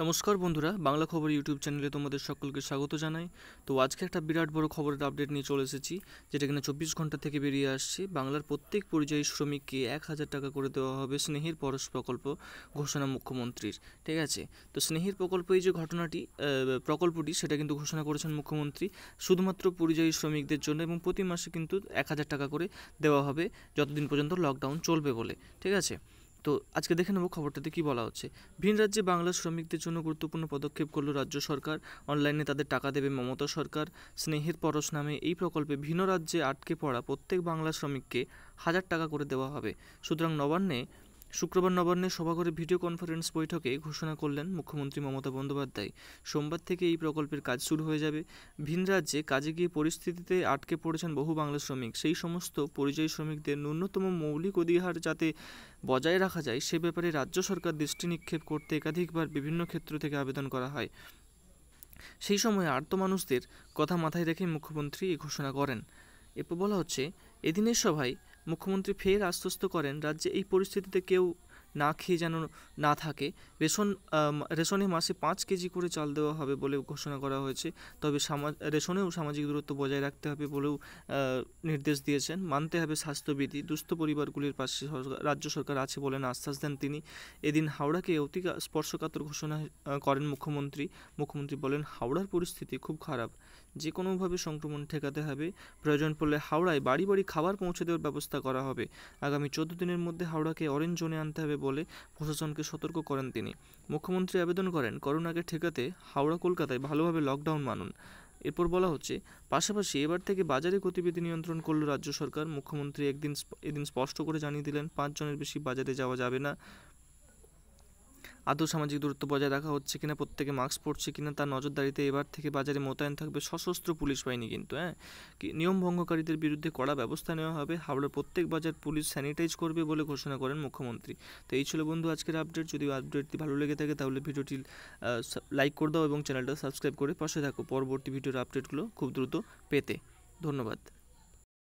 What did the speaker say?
নমস্কার বন্ধুরা বাংলা খবর ইউটিউব চ্যানেলে তোমাদের সকলকে স্বাগত জানাই তো আজকে একটা বিরাট বড় খবরের আপডেট নিয়ে চলে এসেছি যেটা কিনা চব্বিশ ঘন্টা থেকে বেরিয়ে আসছে বাংলার প্রত্যেক পরিযায়ী শ্রমিককে এক হাজার টাকা করে দেওয়া হবে স্নেহের পরশ প্রকল্প ঘোষণা মুখ্যমন্ত্রীর ঠিক আছে তো স্নেহের প্রকল্প এই যে ঘটনাটি প্রকল্পটি সেটা কিন্তু ঘোষণা করেছেন মুখ্যমন্ত্রী শুধুমাত্র পরিযায়ী শ্রমিকদের জন্য এবং প্রতি মাসে কিন্তু এক হাজার টাকা করে দেওয়া হবে যতদিন পর্যন্ত লকডাউন চলবে বলে ঠিক আছে তো আজকে দেখে নেব খবরটাতে কি বলা হচ্ছে ভিন রাজ্যে বাংলা শ্রমিকদের জন্য গুরুত্বপূর্ণ পদক্ষেপ করলো রাজ্য সরকার অনলাইনে তাদের টাকা দেবে মমতা সরকার স্নেহের পরশ নামে এই প্রকল্পে ভিন্ন রাজ্যে আটকে পড়া প্রত্যেক বাংলা শ্রমিককে হাজার টাকা করে দেওয়া হবে সুতরাং নবান্নে শুক্রবার নবান্নে সভাঘরে ভিডিও কনফারেন্স বৈঠকে ঘোষণা করলেন মুখ্যমন্ত্রী মমতা বন্দ্যোপাধ্যায় সোমবার থেকে এই প্রকল্পের কাজ শুরু হয়ে যাবে ভিন রাজ্যে কাজে গিয়ে পরিস্থিতিতে আটকে পড়েছেন বহু বাংলা শ্রমিক সেই সমস্ত পরিযায়ী শ্রমিকদের ন্যূনতম মৌলিক অধিহার যাতে বজায় রাখা যায় সে ব্যাপারে রাজ্য সরকার দৃষ্টি নিক্ষেপ করতে একাধিকবার বিভিন্ন ক্ষেত্র থেকে আবেদন করা হয় সেই সময়ে আর্ত মানুষদের কথা মাথায় রেখে মুখ্যমন্ত্রী এ ঘোষণা করেন এরপর বলা হচ্ছে এদিনের সভায় মুখ্যমন্ত্রী ফের আশ্বস্ত করেন রাজ্যে এই পরিস্থিতিতে কেউ না খেয়ে যেন না থাকে রেশন রেশনে মাসে পাঁচ কেজি করে চাল দেওয়া হবে বলে ঘোষণা করা হয়েছে তবে সামাজ রেশনেও সামাজিক দূরত্ব বজায় রাখতে হবে বলেও নির্দেশ দিয়েছেন মানতে হবে স্বাস্থ্যবিধি দুস্থ পরিবারগুলির পাশে রাজ্য সরকার আছে বলেন আশ্বাস দেন তিনি এদিন হাওড়াকে অতি স্পর্শকাতর ঘোষণা করেন মুখ্যমন্ত্রী মুখ্যমন্ত্রী বলেন হাওড়ার পরিস্থিতি খুব খারাপ যে কোনোভাবে সংক্রমণ ঠেকাতে হবে প্রয়োজন পড়লে হাওড়ায় বাড়ি বাড়ি খাবার পৌঁছে দেওয়ার ব্যবস্থা করা হবে আগামী চোদ্দ দিনের মধ্যে হাওড়াকে অরেঞ্জ জোনে আনতে হবে বলে প্রশাসনকে সতর্ক করেন তিনি মুখ্যমন্ত্রী আবেদন করেন করোনাকে ঠেকাতে হাওড়া কলকাতায় ভালোভাবে লকডাউন মানুন এরপর বলা হচ্ছে পাশাপাশি এবার থেকে বাজারে গতিবিধি নিয়ন্ত্রণ করল রাজ্য সরকার মুখ্যমন্ত্রী একদিন এদিন স্পষ্ট করে জানিয়ে দিলেন পাঁচজনের বেশি বাজারে যাওয়া যাবে না আদৌ সামাজিক দূরত্ব বজায় রাখা হচ্ছে কিনা প্রত্যেকে মাস্ক পরছে কিনা তার নজরদারিতে এবার থেকে বাজারে মোতায়েন থাকবে সশস্ত্র পুলিশ বাহিনী কিন্তু হ্যাঁ নিয়ম ভঙ্গকারীদের বিরুদ্ধে কড়া ব্যবস্থা নেওয়া হবে হাওড়ার প্রত্যেক বাজার পুলিশ স্যানিটাইজ করবে বলে ঘোষণা করেন মুখ্যমন্ত্রী তো এই ছিল বন্ধু আজকের আপডেট যদি আপডেটটি ভালো লেগে থাকে তাহলে ভিডিওটি লাইক করে দাও এবং চ্যানেলটা সাবস্ক্রাইব করে পাশে থাকো পরবর্তী ভিডিওর আপডেটগুলো খুব দ্রুত পেতে ধন্যবাদ